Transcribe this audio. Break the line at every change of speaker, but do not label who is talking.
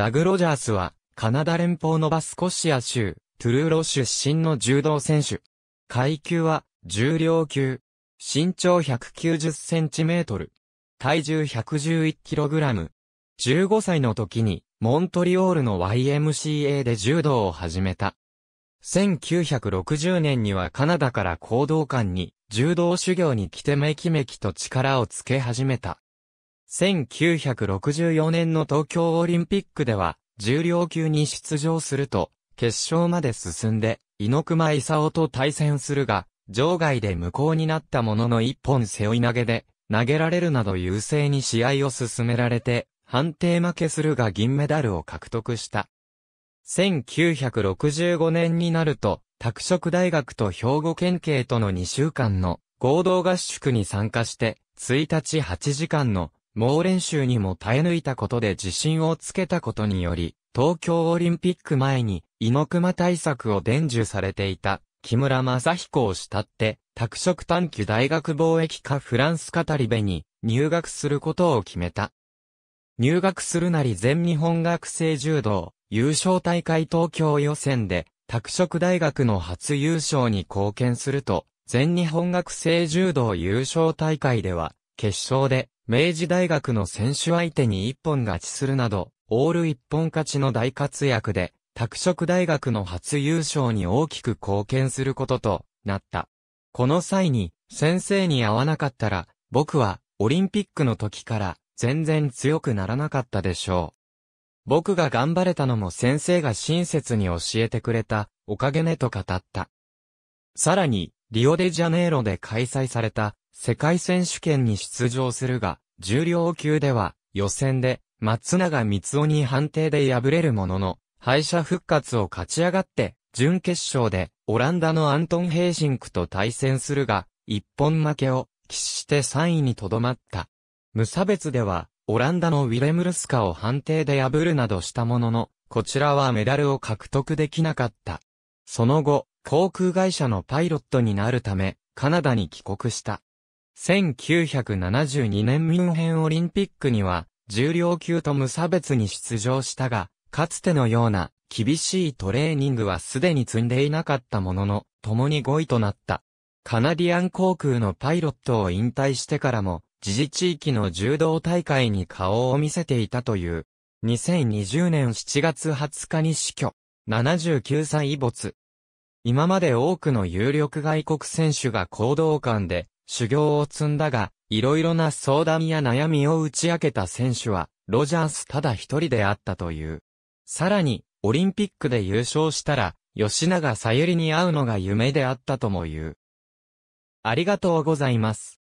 ダグ・ロジャースは、カナダ連邦のバスコシア州、トゥルーロ出身の柔道選手。階級は、重量級。身長1 9 0センチメートル。体重 111kg。15歳の時に、モントリオールの YMCA で柔道を始めた。1960年にはカナダから行動館に、柔道修行に来てめきめきと力をつけ始めた。1964年の東京オリンピックでは、重量級に出場すると、決勝まで進んで、猪熊勲と対戦するが、場外で無効になったものの一本背負い投げで、投げられるなど優勢に試合を進められて、判定負けするが銀メダルを獲得した。1965年になると、拓殖大学と兵庫県警との2週間の合同合宿に参加して、1日8時間の猛練習にも耐え抜いたことで自信をつけたことにより、東京オリンピック前に、猪熊対策を伝授されていた、木村正彦を慕って、拓殖短期大学貿易科フランス語り部に入学することを決めた。入学するなり全日本学生柔道、優勝大会東京予選で、拓殖大学の初優勝に貢献すると、全日本学生柔道優勝大会では、決勝で明治大学の選手相手に一本勝ちするなど、オール一本勝ちの大活躍で、拓殖大学の初優勝に大きく貢献することとなった。この際に、先生に会わなかったら、僕は、オリンピックの時から、全然強くならなかったでしょう。僕が頑張れたのも先生が親切に教えてくれた、おかげねと語った。さらに、リオデジャネイロで開催された、世界選手権に出場するが、重量級では、予選で、松永光雄に判定で敗れるものの、敗者復活を勝ち上がって、準決勝で、オランダのアントン・ヘイシンクと対戦するが、一本負けを、喫して3位にとどまった。無差別では、オランダのウィレムルスカを判定で破るなどしたものの、こちらはメダルを獲得できなかった。その後、航空会社のパイロットになるため、カナダに帰国した。1972年ミュンヘンオリンピックには、重量級と無差別に出場したが、かつてのような厳しいトレーニングはすでに積んでいなかったものの、共に5位となった。カナディアン航空のパイロットを引退してからも、自治地域の柔道大会に顔を見せていたという。2020年7月20日に死去。79歳没。今まで多くの有力外国選手が行動間で修行を積んだが、いろいろな相談や悩みを打ち明けた選手は、ロジャースただ一人であったという。さらに、オリンピックで優勝したら、吉永さゆりに会うのが夢であったとも言う。ありがとうございます。